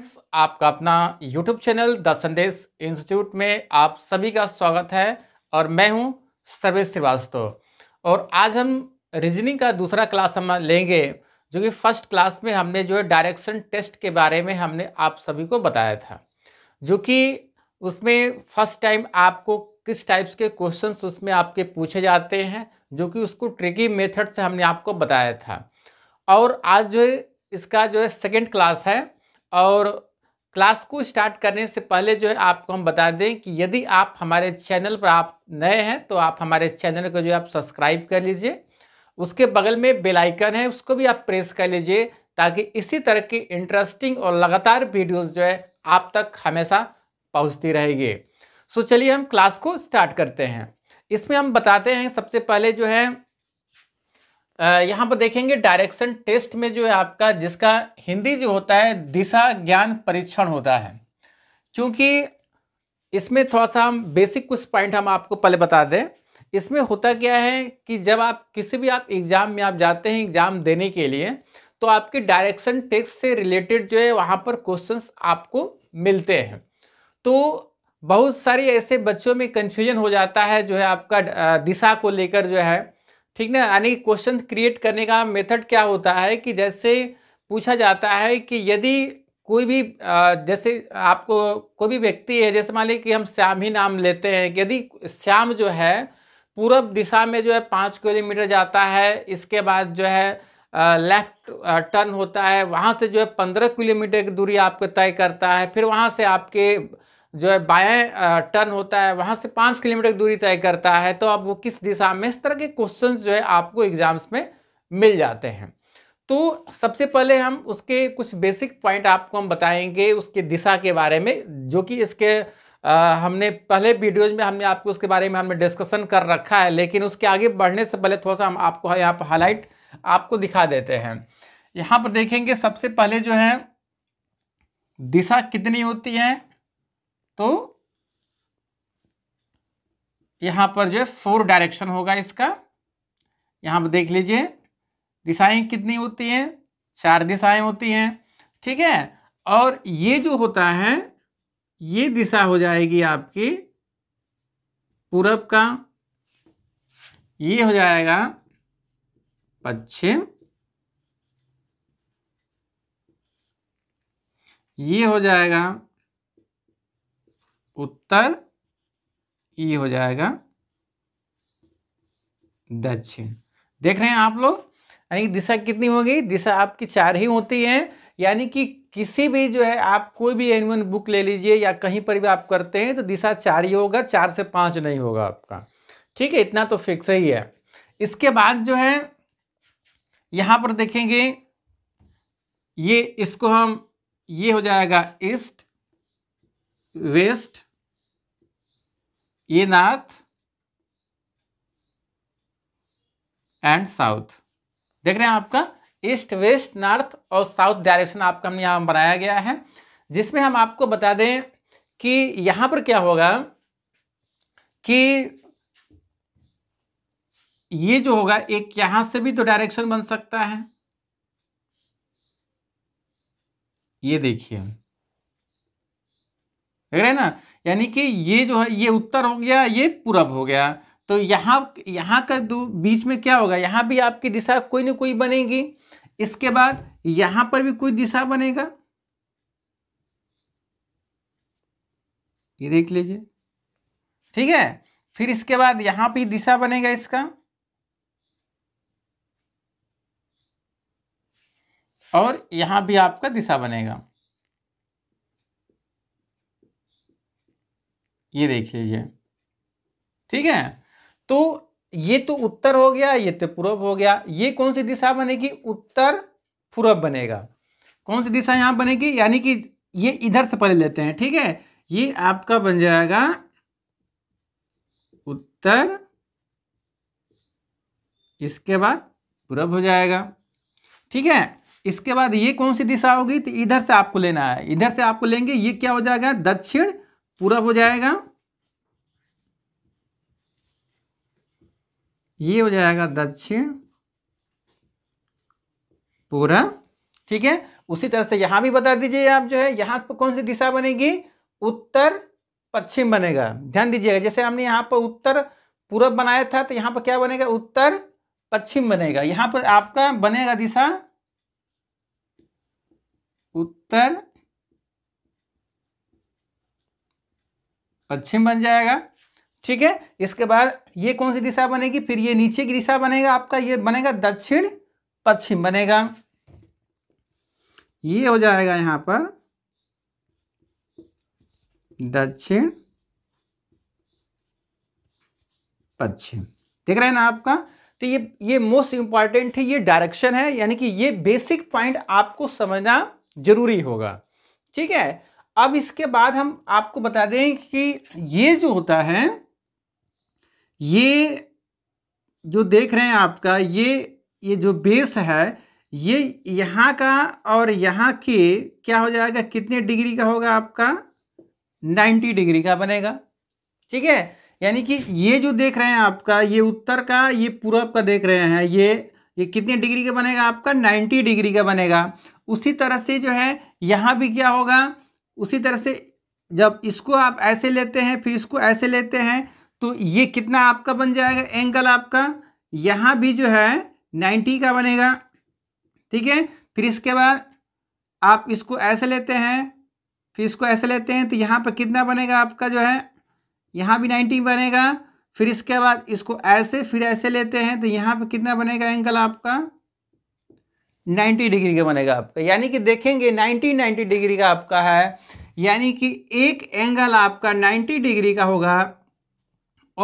friends आपका अपना YouTube channel the Sandesh institute में आप सभी का स्वागत है और मैं हूं सर्वेश श्रीवास्तव और आज हम रीजनिंग का दूसरा क्लास हम लेंगे जो कि फर्स्ट क्लास में हमने जो है डायरेक्शन टेस्ट के बारे में हमने आप सभी को बताया था जो कि उसमें फर्स्ट टाइम आपको किस टाइप्स के क्वेश्चन उसमें आपके पूछे जाते हैं जो कि उसको ट्रिकी मेथड से हमने आपको बताया था और आज जो है इसका जो है सेकेंड क्लास है और क्लास को स्टार्ट करने से पहले जो है आपको हम बता दें कि यदि आप हमारे चैनल पर आप नए हैं तो आप हमारे चैनल को जो है आप सब्सक्राइब कर लीजिए उसके बगल में बेल आइकन है उसको भी आप प्रेस कर लीजिए ताकि इसी तरह की इंटरेस्टिंग और लगातार वीडियोस जो है आप तक हमेशा पहुंचती रहेगी सो चलिए हम क्लास को स्टार्ट करते हैं इसमें हम बताते हैं सबसे पहले जो है यहाँ पर देखेंगे डायरेक्शन टेस्ट में जो है आपका जिसका हिंदी जो होता है दिशा ज्ञान परीक्षण होता है क्योंकि इसमें थोड़ा सा हम बेसिक कुछ पॉइंट हम आपको पहले बता दें इसमें होता क्या है कि जब आप किसी भी आप एग्ज़ाम में आप जाते हैं एग्ज़ाम देने के लिए तो आपके डायरेक्शन टेस्ट से रिलेटेड जो है वहाँ पर क्वेश्चंस आपको मिलते हैं तो बहुत सारे ऐसे बच्चों में कन्फ्यूजन हो जाता है जो है आपका दिशा को लेकर जो है ठीक ना यानी क्वेश्चन क्रिएट करने का मेथड क्या होता है कि जैसे पूछा जाता है कि यदि कोई भी जैसे आपको कोई भी व्यक्ति है जैसे मान लीजिए कि हम श्याम ही नाम लेते हैं यदि श्याम जो है पूर्व दिशा में जो है पाँच किलोमीटर जाता है इसके बाद जो है लेफ्ट टर्न होता है वहाँ से जो है पंद्रह किलोमीटर की दूरी आपको तय करता है फिर वहाँ से आपके जो है बाएं टर्न होता है वहाँ से पाँच किलोमीटर दूरी तय करता है तो आप वो किस दिशा में इस तरह के क्वेश्चन जो है आपको एग्जाम्स में मिल जाते हैं तो सबसे पहले हम उसके कुछ बेसिक पॉइंट आपको हम बताएंगे उसके दिशा के बारे में जो कि इसके आ, हमने पहले वीडियोज में हमने आपको उसके बारे में हमने डिस्कशन कर रखा है लेकिन उसके आगे बढ़ने से पहले थोड़ा सा हम आपको हाँ, यहाँ पर हाईलाइट आपको दिखा देते हैं यहाँ पर देखेंगे सबसे पहले जो है दिशा कितनी होती है तो यहां पर जो है फोर डायरेक्शन होगा इसका यहां पर देख लीजिए दिशाएं कितनी होती हैं चार दिशाएं होती हैं ठीक है और ये जो होता है ये दिशा हो जाएगी आपकी पूरब का ये हो जाएगा पश्चिम ये हो जाएगा उत्तर ई e हो जाएगा दक्षिण देख रहे हैं आप लोग यानी कि दिशा कितनी होगी दिशा आपकी चार ही होती है यानी कि किसी भी जो है आप कोई भी एनुअल बुक ले लीजिए या कहीं पर भी आप करते हैं तो दिशा चार ही होगा चार से पांच नहीं होगा आपका ठीक है इतना तो फिक्स ही है इसके बाद जो है यहां पर देखेंगे ये इसको हम ये हो जाएगा ईस्ट वेस्ट ये नॉर्थ एंड साउथ देख रहे हैं आपका ईस्ट वेस्ट नॉर्थ और साउथ डायरेक्शन आपका हमने यहां बनाया गया है जिसमें हम आपको बता दें कि यहां पर क्या होगा कि ये जो होगा एक यहां से भी तो डायरेक्शन बन सकता है ये देखिए लग रहा है ना यानी कि ये जो है ये उत्तर हो गया ये पूरब हो गया तो यहाँ यहाँ का दो बीच में क्या होगा यहाँ भी आपकी दिशा कोई ना कोई बनेगी इसके बाद यहाँ पर भी कोई दिशा बनेगा ये देख लीजिए ठीक है फिर इसके बाद यहाँ पर दिशा बनेगा इसका और यहाँ भी आपका दिशा बनेगा ये देख लीजिए ठीक है तो ये तो उत्तर हो गया ये तो पूर्व हो गया ये कौन सी दिशा बनेगी उत्तर पूर्व बनेगा कौन सी दिशा यहां बनेगी यानी कि ये इधर से पहले लेते हैं ठीक है ये आपका बन जाएगा उत्तर इसके बाद पूर्व हो जाएगा ठीक है इसके बाद ये कौन सी दिशा होगी तो इधर से आपको लेना है इधर से आपको लेंगे ये क्या हो जाएगा दक्षिण पूरा हो जाएगा ये हो जाएगा दक्षिण पूरा ठीक है उसी तरह से यहां भी बता दीजिए आप जो है यहां पर कौन सी दिशा बनेगी उत्तर पश्चिम बनेगा ध्यान दीजिएगा जैसे हमने यहां पर उत्तर पूरब बनाया था तो यहां पर क्या बनेगा उत्तर पश्चिम बनेगा यहां पर आपका बनेगा दिशा उत्तर पश्चिम बन जाएगा ठीक है इसके बाद ये कौन सी दिशा बनेगी फिर ये नीचे की दिशा बनेगा आपका ये बनेगा दक्षिण पश्चिम बनेगा ये हो जाएगा यहां पर दक्षिण पश्चिम देख रहे हैं ना आपका तो ये ये मोस्ट इंपॉर्टेंट है ये डायरेक्शन है यानी कि ये बेसिक पॉइंट आपको समझना जरूरी होगा ठीक है अब इसके बाद हम आपको बता दें कि ये जो होता है ये जो देख रहे हैं आपका ये ये जो बेस है ये यहाँ का और यहाँ के क्या हो जाएगा कितने डिग्री का होगा आपका 90 डिग्री का बनेगा ठीक है यानी कि ये जो देख रहे हैं आपका ये उत्तर का ये पूरब का देख रहे हैं ये ये कितने डिग्री का बनेगा आपका 90 डिग्री का बनेगा उसी तरह से जो है यहाँ भी क्या होगा उसी तरह से जब इसको आप ऐसे लेते हैं फिर इसको ऐसे लेते हैं तो ये कितना आपका बन जाएगा एंगल आपका यहाँ भी जो है नाइन्टी का बनेगा ठीक है फिर इसके बाद आप इसको ऐसे लेते हैं फिर इसको ऐसे लेते हैं तो यहाँ पर कितना बनेगा आपका जो है यहाँ भी नाइन्टी बनेगा फिर इसके बाद इसको ऐसे फिर ऐसे लेते हैं तो यहाँ पर कितना बनेगा एंगल आपका 90 डिग्री का बनेगा आपका यानी कि देखेंगे 90 90 डिग्री का आपका है यानी कि एक एंगल आपका 90 डिग्री का होगा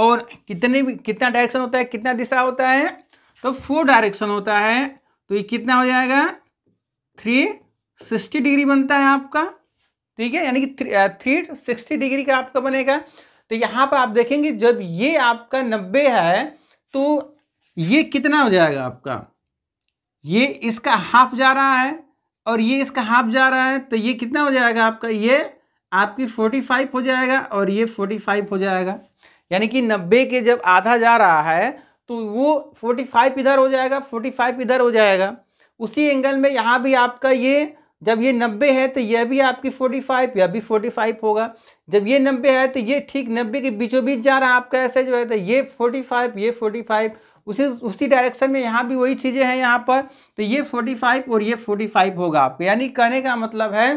और कितने कितना डायरेक्शन होता है कितना दिशा होता है तो फोर डायरेक्शन होता है तो ये कितना हो जाएगा थ्री सिक्सटी डिग्री बनता है आपका ठीक है यानी कि थ्री सिक्सटी डिग्री का आपका बनेगा तो यहाँ पर आप देखेंगे जब ये आपका नब्बे है तो ये कितना हो जाएगा आपका ये इसका हाफ जा रहा है और ये इसका हाफ जा रहा है तो ये कितना हो जाएगा आपका ये आपकी फोर्टी फाइव हो जाएगा और ये फोर्टी फाइव हो जाएगा यानी कि नब्बे के जब आधा जा रहा है तो वो फोर्टी फाइव इधर हो जाएगा फोर्टी फाइव इधर हो जाएगा उसी एंगल में यहाँ भी आपका ये जब ये नब्बे है तो यह भी आपकी फोर्टी फाइव यह भी फोर्टी फाइव होगा जब ये नब्बे है तो ये ठीक नब्बे के बीचों बीच जा रहा है आपका ऐसे जो है तो ये फोर्टी फाइव ये फोर्टी फाइव उसी उसी डायरेक्शन में यहाँ भी वही चीज़ें हैं यहाँ पर तो ये फोर्टी फाइव और ये फोर्टी फाइव होगा आपको यानी कहने का मतलब है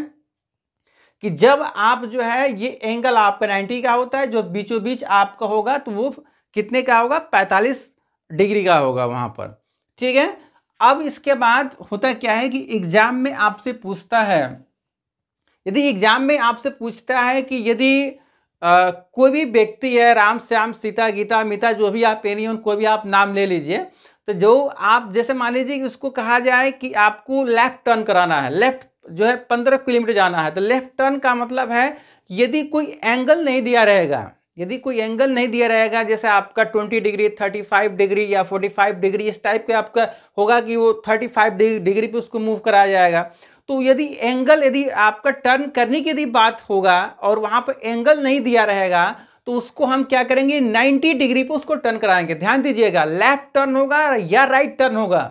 कि जब आप जो है ये एंगल आपका नाइन्टी का होता है जो बीचों बीच आपका होगा तो वो कितने का होगा पैंतालीस डिग्री का होगा वहाँ पर ठीक है अब इसके बाद होता क्या है कि एग्जाम में आपसे पूछता है यदि एग्जाम में आपसे पूछता है कि यदि आ, कोई भी व्यक्ति है राम श्याम सीता गीता मिता जो भी आप पेनी कोई भी आप नाम ले लीजिए तो जो आप जैसे मान लीजिए कि उसको कहा जाए कि आपको लेफ्ट टर्न कराना है लेफ्ट जो है पंद्रह किलोमीटर जाना है तो लेफ्ट टर्न का मतलब है यदि कोई एंगल नहीं दिया रहेगा यदि कोई एंगल नहीं दिया रहेगा जैसे आपका 20 डिग्री 35 डिग्री या 45 डिग्री इस टाइप के आपका होगा कि वो 35 डिग्री पे उसको मूव कराया जाएगा तो यदि एंगल यदि आपका टर्न करने की यदि बात होगा और वहां पर एंगल नहीं दिया रहेगा तो उसको हम क्या करेंगे 90 डिग्री पर उसको टर्न कराएंगे ध्यान दीजिएगा लेफ्ट टर्न होगा या राइट टर्न होगा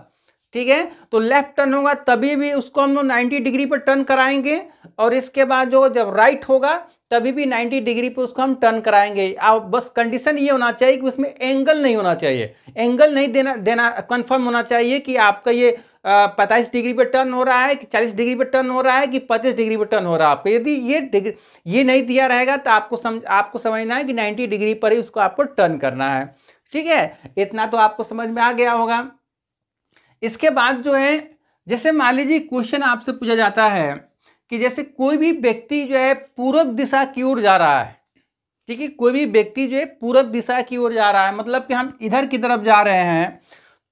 ठीक है तो लेफ्ट टर्न होगा तभी भी उसको हम लोग नाइन्टी डिग्री पर टर्न कराएंगे और इसके बाद जो जब राइट होगा तभी भी 90 डिग्री पर उसको हम टर्न कराएंगे आप बस कंडीशन ये होना चाहिए कि उसमें एंगल नहीं होना चाहिए एंगल नहीं देना देना कंफर्म होना चाहिए कि आपका ये पैंतालीस डिग्री पर टर्न हो रहा है कि चालीस डिग्री पर टर्न हो रहा है कि पच्चीस डिग्री पर टर्न हो रहा है आपको यदि ये डिग्री ये नहीं दिया रहेगा तो आपको समझ आपको समझना है कि नाइन्टी डिग्री पर ही उसको आपको टर्न करना है ठीक है इतना तो आपको समझ में आ गया होगा इसके बाद जो है जैसे मान लीजिए क्वेश्चन आपसे पूछा जाता है कि जैसे कोई भी व्यक्ति जो है पूर्व दिशा की ओर जा रहा है ठीक है कोई भी व्यक्ति जो है पूर्व दिशा की ओर जा रहा है मतलब कि हम इधर की तरफ जा रहे हैं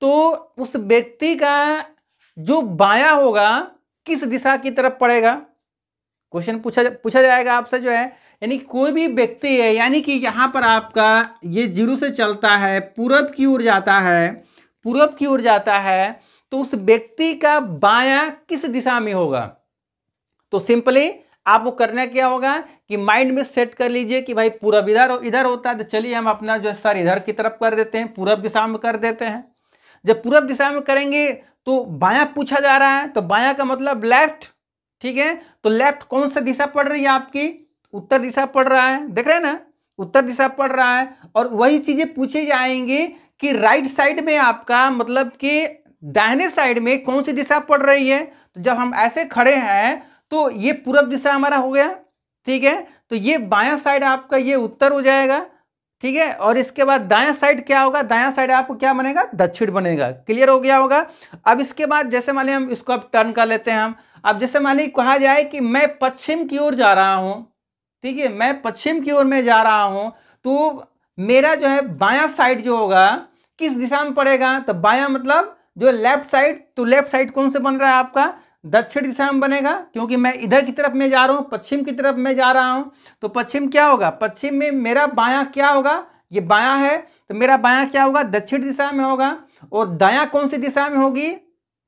तो उस व्यक्ति का जो बाया होगा किस दिशा की तरफ पड़ेगा क्वेश्चन पूछा जा, पूछा जाएगा आपसे जो है यानी कोई भी व्यक्ति है यानी कि यहाँ पर आपका ये जीरो से चलता है पूरब की ओर जाता है पूरब की ओर जाता है तो उस व्यक्ति का बाया किस दिशा में होगा तो सिंपली आपको करना क्या होगा कि माइंड में सेट कर लीजिए कि भाई पूरब इधर इधर होता है तो चलिए हम अपना जो है सर इधर की तरफ कर देते हैं पूरब दिशा में कर देते हैं जब पूरब दिशा में करेंगे तो बाया पूछा जा रहा है तो बाया का मतलब लेफ्ट ठीक है तो लेफ्ट कौन सा दिशा पड़ रही है आपकी उत्तर दिशा पड़ रहा है देख रहे हैं ना उत्तर दिशा पड़ रहा है और वही चीजें पूछे जाएंगे कि राइट साइड में आपका मतलब कि दाहिने साइड में कौन सी दिशा पड़ रही है तो जब हम ऐसे खड़े हैं तो ये पूर्व दिशा हमारा हो गया ठीक है तो ये बायां साइड आपका ये उत्तर हो जाएगा ठीक है और इसके बाद दाया साइड क्या होगा दाया साइड आपको क्या बनेगा दक्षिण बनेगा क्लियर हो गया होगा अब इसके बाद जैसे मान लिया हम इसको अब टर्न कर लेते हैं हम अब जैसे मान ली कहा जाए कि मैं पश्चिम की ओर जा रहा हूं ठीक है मैं पश्चिम की ओर में जा रहा हूं तो मेरा जो है बाया साइड जो होगा किस दिशा में पड़ेगा तो बाया मतलब जो लेफ्ट साइड तो लेफ्ट साइड कौन से बन रहा है आपका दक्षिण दिशा में बनेगा क्योंकि मैं इधर की तरफ में जा रहा हूँ पश्चिम की तरफ में जा रहा हूँ तो पश्चिम क्या होगा पश्चिम में मेरा बायां क्या होगा ये बायां है तो मेरा बायां क्या होगा दक्षिण दिशा में होगा और दया कौन सी दिशा में होगी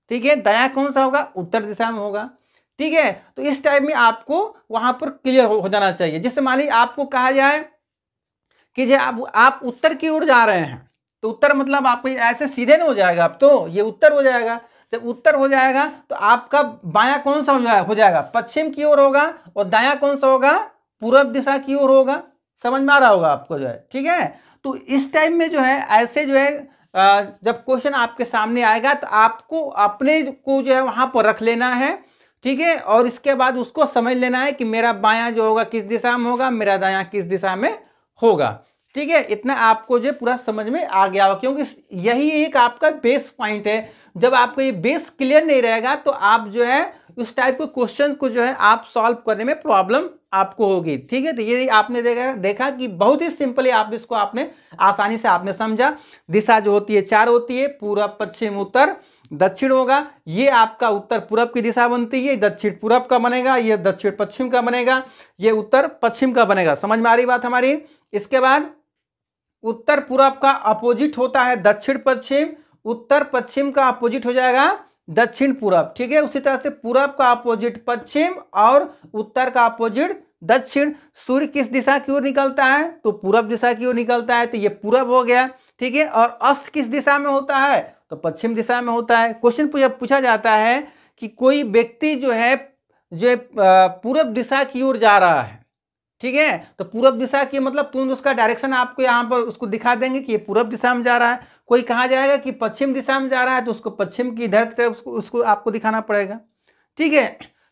ठीक है दया कौन सा होगा उत्तर दिशा में होगा ठीक है तो इस टाइप में आपको वहां पर क्लियर हो जाना चाहिए जैसे मान लीजिए आपको कहा जाए कि जो आप, आप उत्तर की ओर जा रहे हैं तो उत्तर मतलब आपको ऐसे सीधे नहीं हो जाएगा आप तो ये उत्तर हो जाएगा जब उत्तर हो जाएगा तो आपका बायां कौन सा हो जाएगा हो जाएगा पश्चिम की ओर होगा और दाया कौन सा होगा पूर्व दिशा की ओर होगा समझ में आ रहा होगा आपको जो है ठीक है तो इस टाइम में जो है ऐसे जो है जब क्वेश्चन आपके सामने आएगा तो आपको अपने को जो है वहाँ पर रख लेना है ठीक है और इसके बाद उसको समझ लेना है कि मेरा बायां जो होगा किस दिशा में होगा मेरा दाया किस दिशा में होगा ठीक है इतना आपको जो पूरा समझ में आ गया हो क्योंकि यही एक आपका बेस पॉइंट है जब आपको ये बेस क्लियर नहीं रहेगा तो आप जो है उस टाइप के क्वेश्चन को जो है आप सॉल्व करने में प्रॉब्लम आपको होगी ठीक है तो ये आपने देखा देखा कि बहुत ही सिंपली आप इसको आपने आसानी से आपने समझा दिशा जो होती है चार होती है पूरब पश्चिम उत्तर दक्षिण होगा ये आपका उत्तर पूरब की दिशा बनती है दक्षिण पूरब का बनेगा ये दक्षिण पश्चिम का बनेगा ये उत्तर पश्चिम का बनेगा समझ में आ रही बात हमारी इसके बाद उत्तर पूर्व का अपोजिट होता है दक्षिण पश्चिम उत्तर पश्चिम का अपोजिट हो जाएगा दक्षिण पूर्व ठीक है उसी तरह से पूर्व का अपोजिट पश्चिम और उत्तर का अपोजिट दक्षिण सूर्य किस दिशा की ओर निकलता है तो पूर्व दिशा की ओर निकलता है तो ये पूर्व हो गया ठीक है और अस्त किस दिशा में होता है तो पश्चिम दिशा में होता है क्वेश्चन पूछा जाता है कि कोई व्यक्ति जो है जो पूर्व दिशा की ओर जा रहा है ठीक है तो पूर्व दिशा की मतलब तुरंत उसका डायरेक्शन आपको यहाँ पर उसको दिखा देंगे कि ये पूर्व दिशा में जा रहा है कोई कहा जाएगा कि पश्चिम दिशा में जा रहा है तो उसको पश्चिम की इधर तरफ उसको, उसको आपको दिखाना पड़ेगा ठीक है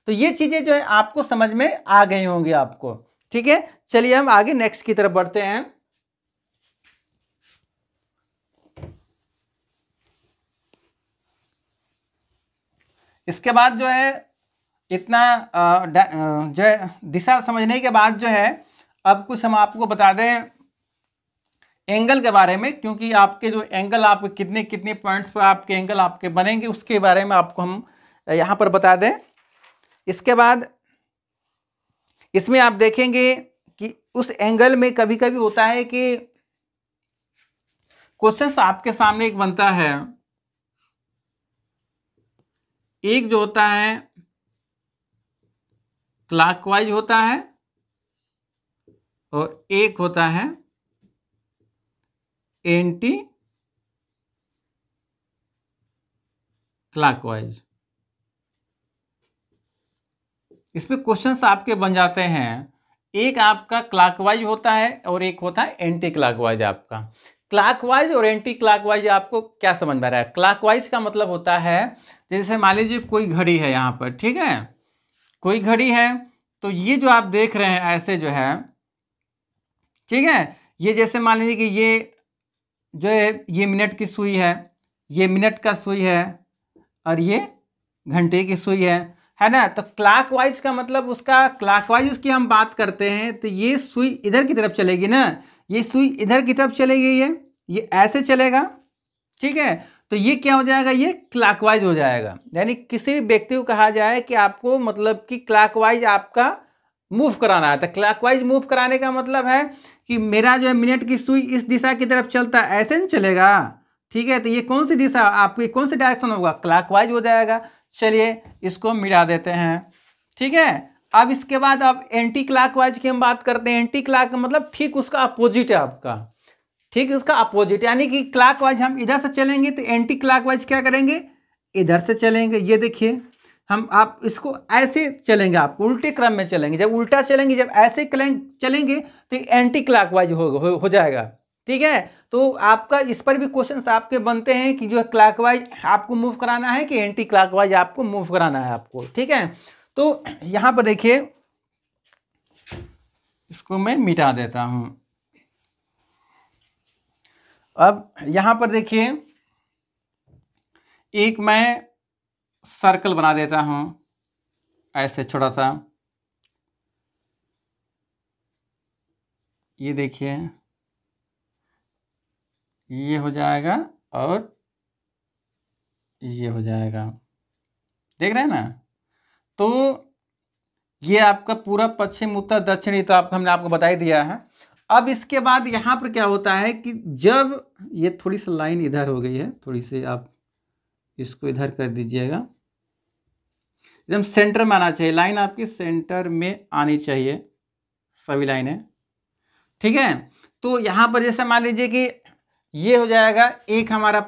तो ये चीज़ें जो है आपको समझ में आ गई होंगी आपको ठीक है चलिए हम आगे नेक्स्ट की तरफ बढ़ते हैं इसके बाद जो है इतना जो है दिशा समझने के बाद जो है अब कुछ हम आपको बता दें एंगल के बारे में क्योंकि आपके जो एंगल आपके कितने कितने पॉइंट्स पर आपके एंगल आपके बनेंगे उसके बारे में आपको हम यहाँ पर बता दें इसके बाद इसमें आप देखेंगे कि उस एंगल में कभी कभी होता है कि क्वेश्चन आपके सामने एक बनता है एक जो होता है क्लॉकवाइज होता है और एक होता है एंटी क्लॉकवाइज इसमें क्वेश्चंस आपके बन जाते हैं एक आपका क्लॉकवाइज होता है और एक होता है एंटी क्लॉकवाइज आपका क्लॉकवाइज और एंटी क्लॉकवाइज आपको क्या समझ में आ रहा है क्लॉकवाइज का मतलब होता है जैसे मान लीजिए कोई घड़ी है यहाँ पर ठीक है कोई घड़ी है तो ये जो आप देख रहे हैं ऐसे जो है ठीक है ये जैसे मान लीजिए कि ये जो है ये मिनट की सुई है ये मिनट का सुई है और ये घंटे की सुई है है ना तो क्लाक वाइज का मतलब उसका क्लाक वाइज उसकी हम बात करते हैं तो ये सुई इधर की तरफ चलेगी ना ये सुई इधर की तरफ चलेगी ये ये ऐसे चलेगा ठीक है तो ये क्या हो जाएगा ये क्लाकवाइज हो जाएगा यानी किसी भी व्यक्ति को कहा जाए कि आपको मतलब कि क्लाकवाइज आपका मूव कराना है तो क्लाकवाइज मूव कराने का मतलब है कि मेरा जो है मिनट की सुई इस दिशा की तरफ चलता है ऐसे नहीं चलेगा ठीक है तो ये कौन सी दिशा आपकी कौन सी डायरेक्शन होगा क्लाकवाइज हो जाएगा चलिए इसको मिटा देते हैं ठीक है अब इसके बाद आप एंटी क्लाकवाइज की हम बात करते हैं एंटी क्लाक मतलब ठीक उसका अपोजिट है आपका ठीक है उसका अपोजिट यानी कि क्लॉकवाइज हम इधर से चलेंगे तो एंटी क्लॉकवाइज क्या करेंगे इधर से चलेंगे ये देखिए हम आप इसको ऐसे चलेंगे आप उल्टे क्रम में चलेंगे जब उल्टा चलेंगे जब ऐसे चलेंगे तो एंटी क्लॉकवाइज हो, हो, हो जाएगा ठीक है तो आपका इस पर भी क्वेश्चन आपके बनते हैं कि जो है क्लॉकवाइज आपको मूव कराना है कि एंटी क्लॉकवाइज आपको मूव कराना है आपको ठीक है तो यहाँ पर देखिए इसको मैं मिटा देता हूँ अब यहां पर देखिए एक मैं सर्कल बना देता हूं ऐसे छोटा सा ये देखिए ये हो जाएगा और ये हो जाएगा देख रहे हैं ना तो ये आपका पूरा पश्चिम उत्तर दक्षिणी तो आप हमने आपको बता ही दिया है अब इसके बाद यहाँ पर क्या होता है कि जब ये थोड़ी सी लाइन इधर हो गई है थोड़ी सी आप इसको इधर कर दीजिएगा एकदम सेंटर में आना चाहिए लाइन आपकी सेंटर में आनी चाहिए सभी लाइनें ठीक है तो यहाँ पर जैसे मान लीजिए कि ये हो जाएगा एक हमारा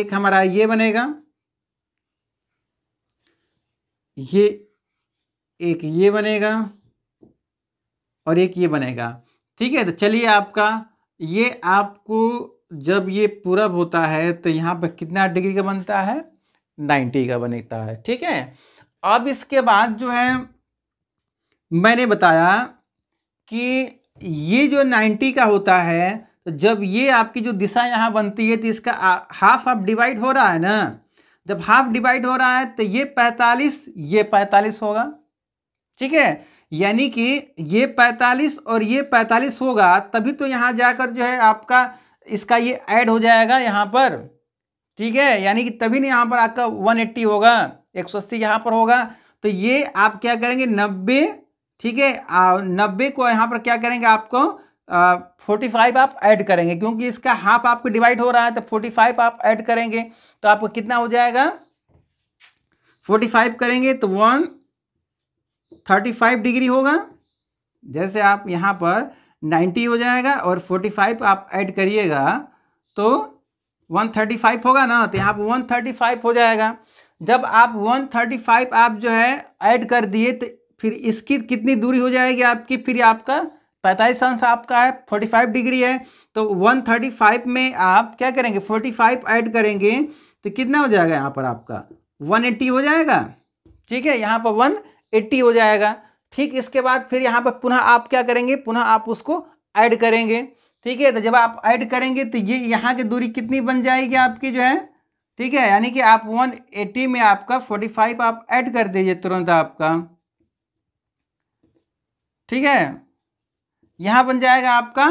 एक हमारा ये बनेगा ये एक ये बनेगा और एक ये बनेगा ठीक है तो चलिए आपका ये आपको जब ये पूरब होता है तो यहाँ पर कितना डिग्री का बनता है नाइन्टी का बनता है ठीक है अब इसके बाद जो है मैंने बताया कि ये जो नाइन्टी का होता है तो जब ये आपकी जो दिशा यहाँ बनती है तो इसका हाफ हाफ डिवाइड हो रहा है ना जब हाफ डिवाइड हो रहा है तो ये पैंतालीस ये पैंतालीस होगा ठीक है यानी कि ये 45 और ये 45 होगा तभी तो यहाँ जाकर जो है आपका इसका ये ऐड हो जाएगा यहाँ पर ठीक है यानी कि तभी नहीं यहाँ पर आपका 180 होगा एक सौ अस्सी यहाँ पर होगा तो ये आप क्या करेंगे नब्बे ठीक है नब्बे को यहाँ पर क्या करेंगे आपको फोर्टी फाइव आप ऐड करेंगे क्योंकि इसका हाफ आपको डिवाइड हो रहा है तो फोर्टी फाइव आप ऐड करेंगे तो आपको कितना हो जाएगा फोर्टी फाइव करेंगे तो वन थर्टी फाइव डिग्री होगा जैसे आप यहाँ पर नाइन्टी हो जाएगा और फोर्टी फाइव आप ऐड करिएगा तो वन थर्टी फाइव होगा ना तो यहाँ पर वन थर्टी फाइव हो जाएगा जब आप वन थर्टी फाइव आप जो है ऐड कर दिए तो फिर इसकी कितनी दूरी हो जाएगी आपकी फिर आपका पैंतालीस अंश आपका है फोर्टी फाइव डिग्री है तो वन थर्टी फाइव में आप क्या करेंगे फोर्टी फाइव ऐड करेंगे तो कितना हो जाएगा यहाँ पर आपका वन एट्टी हो जाएगा ठीक है यहाँ पर वन एट्टी हो जाएगा ठीक इसके बाद फिर यहाँ पर पुनः आप क्या करेंगे पुनः आप उसको ऐड करेंगे ठीक है तो जब आप ऐड करेंगे तो ये यहाँ की दूरी कितनी बन जाएगी आपकी जो है ठीक है यानी कि आप 180 में आपका 45 आप ऐड कर दीजिए तुरंत आपका ठीक है यहाँ बन जाएगा आपका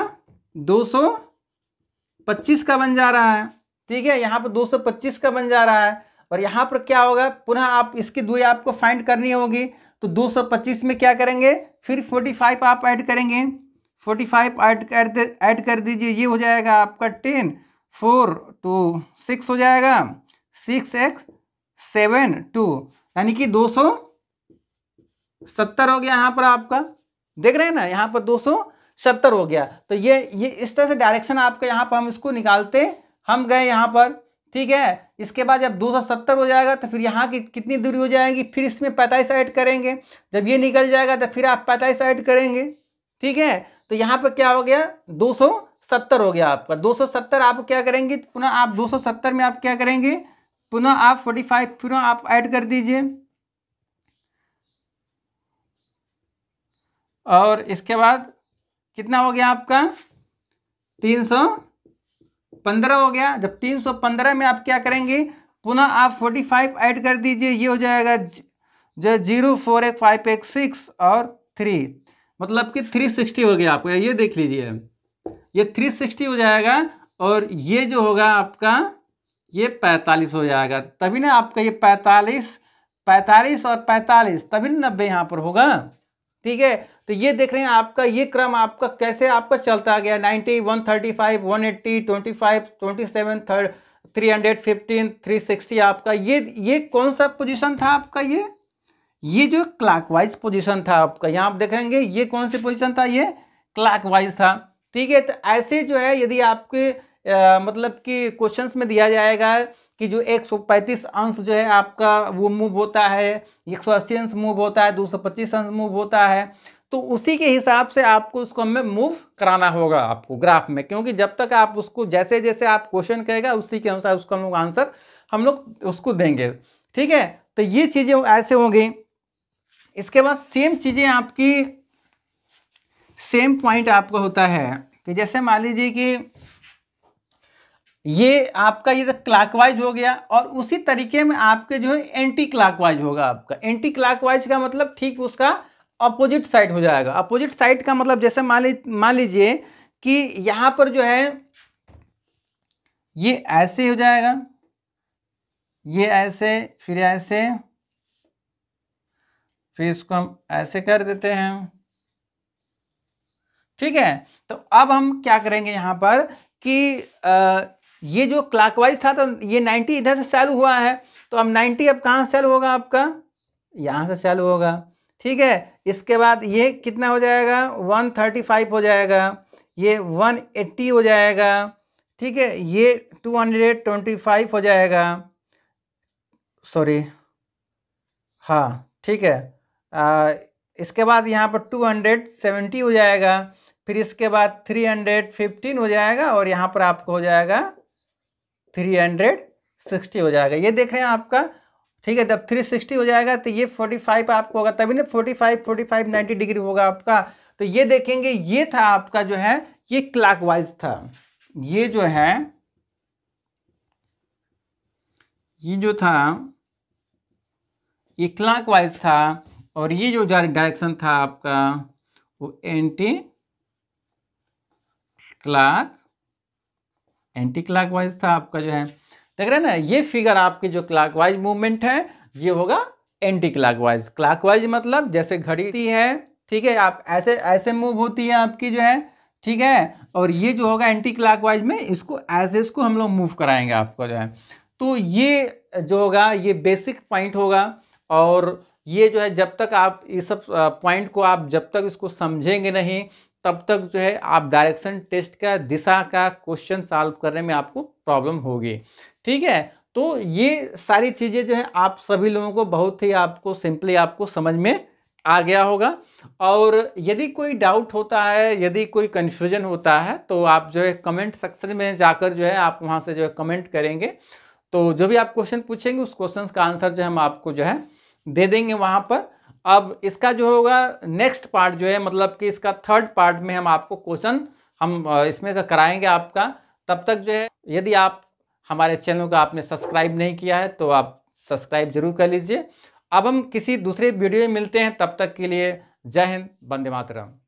225 का बन जा रहा है ठीक है यहाँ पर 225 का बन जा रहा है और यहाँ पर क्या होगा पुनः आप इसकी दूरी आपको फाइंड करनी होगी तो 225 में क्या करेंगे फिर 45 आप ऐड करेंगे 45 ऐड कर ऐड कर दीजिए ये हो जाएगा आपका टेन फोर टू सिक्स हो जाएगा सिक्स एक्स सेवन टू यानी कि दो सौ सत्तर हो गया यहाँ पर आपका देख रहे हैं ना यहाँ पर दो सौ सत्तर हो गया तो ये ये इस तरह से डायरेक्शन आपका यहाँ पर हम इसको निकालते हम गए यहाँ पर ठीक है इसके बाद जब 270 हो जाएगा तो फिर यहाँ की कितनी दूरी हो जाएगी फिर इसमें पैंतालीस ऐड करेंगे जब ये निकल जाएगा तो फिर आप पैंतालीस ऐड करेंगे ठीक है तो यहाँ पर क्या हो गया 270 हो गया आपका 270 आप क्या करेंगे पुनः आप 270 में आप क्या करेंगे पुनः आप 45 पुनः आप ऐड कर दीजिए और इसके बाद कितना हो गया आपका तीन सौ पंद्रह हो गया जब तीन सौ पंद्रह में आप क्या करेंगे पुनः आप फोर्टी फाइव ऐड कर दीजिए ये हो जाएगा जो जीरो फोर एक फाइव एक सिक्स और थ्री मतलब कि थ्री सिक्सटी हो गया आपका ये देख लीजिए ये थ्री सिक्सटी हो जाएगा और ये जो होगा आपका ये पैंतालीस हो जाएगा तभी ना आपका ये पैंतालीस पैंतालीस और पैंतालीस तभी नब्बे यहाँ पर होगा ठीक है तो ये देख रहे हैं आपका ये क्रम आपका कैसे आपका चलता गया 90, 135, 180, 25, 27, थर्ड 315, 360 आपका ये ये कौन सा पोजीशन था आपका ये ये जो क्लॉकवाइज पोजीशन था आपका यहाँ आप देखेंगे ये कौन सी पोजीशन था ये क्लॉकवाइज था ठीक है तो ऐसे जो है यदि आपके आ, मतलब कि क्वेश्चन में दिया जाएगा कि जो 135 अंश जो है आपका वो मूव होता है 180 अंश मूव होता है 225 अंश मूव होता है तो उसी के हिसाब से आपको उसको हमें मूव कराना होगा आपको ग्राफ में क्योंकि जब तक आप उसको जैसे जैसे आप क्वेश्चन कहेगा उसी के अनुसार उसको हम लोग आंसर हम लोग उसको देंगे ठीक है तो ये चीज़ें ऐसे होंगी इसके बाद सेम चीज़ें आपकी सेम पॉइंट आपका होता है कि जैसे मान लीजिए कि ये आपका ये क्लाकवाइज तो हो गया और उसी तरीके में आपके जो है एंटी क्लाकवाइज होगा आपका एंटी क्लाकवाइज का मतलब ठीक उसका अपोजिट साइड हो जाएगा अपोजिट साइड का मतलब जैसे मान लीजिए कि यहां पर जो है ये ऐसे हो जाएगा ये ऐसे फिर ऐसे फिर इसको हम ऐसे कर देते हैं ठीक है तो अब हम क्या करेंगे यहां पर कि आ, ये जो क्लाकवाइज था तो ये 90 इधर से सेल हुआ है तो अब 90 अब कहां सेल होगा आपका यहां से सेल होगा ठीक है इसके बाद ये कितना हो जाएगा वन थर्टी फाइव हो जाएगा ये वन एट्टी हो जाएगा ठीक है ये टू हंड्रेड ट्वेंटी फाइव हो जाएगा सॉरी हाँ ठीक है आ, इसके बाद यहाँ पर टू हंड्रेड सेवेंटी हो जाएगा फिर इसके बाद थ्री हंड्रेड फिफ्टीन हो जाएगा और यहाँ पर आपको हो जाएगा थ्री हंड्रेड सिक्सटी हो जाएगा ये देखें आपका ठीक है जब 360 हो जाएगा तो ये 45 आपको होगा तभी ना 45 45 90 डिग्री होगा आपका तो ये देखेंगे ये था आपका जो है ये क्लॉकवाइज था ये जो है ये जो था ये क्लॉकवाइज था और ये जो डायरेक्शन था आपका वो एंटी क्लाक एंटी वाइज था आपका जो है देख रहे हैं ना ये फिगर आपके जो क्लाकवाइज मूवमेंट है ये होगा एंटी क्लाकवाइज क्लाकवाइज मतलब जैसे घड़ी है ठीक है आप ऐसे ऐसे मूव होती है आपकी जो है ठीक है और ये जो होगा एंटी क्लाकवाइज में इसको ऐसे इसको हम लोग मूव कराएंगे आपको जो है तो ये जो होगा ये बेसिक पॉइंट होगा और ये जो है जब तक आप इस सब पॉइंट को आप जब तक इसको समझेंगे नहीं तब तक जो है आप डायरेक्शन टेस्ट का दिशा का क्वेश्चन सॉल्व करने में आपको प्रॉब्लम होगी ठीक है तो ये सारी चीज़ें जो है आप सभी लोगों को बहुत ही आपको सिंपली आपको समझ में आ गया होगा और यदि कोई डाउट होता है यदि कोई कन्फ्यूजन होता है तो आप जो है कमेंट सेक्शन में जाकर जो है आप वहाँ से जो है कमेंट करेंगे तो जो भी आप क्वेश्चन पूछेंगे उस क्वेश्चन का आंसर जो है हम आपको जो है दे देंगे वहाँ पर अब इसका जो होगा नेक्स्ट पार्ट जो है मतलब कि इसका थर्ड पार्ट में हम आपको क्वेश्चन हम इसमें का कराएंगे आपका तब तक जो है यदि आप हमारे चैनल को आपने सब्सक्राइब नहीं किया है तो आप सब्सक्राइब जरूर कर लीजिए अब हम किसी दूसरे वीडियो में मिलते हैं तब तक के लिए जय हिंद बंदे मातरम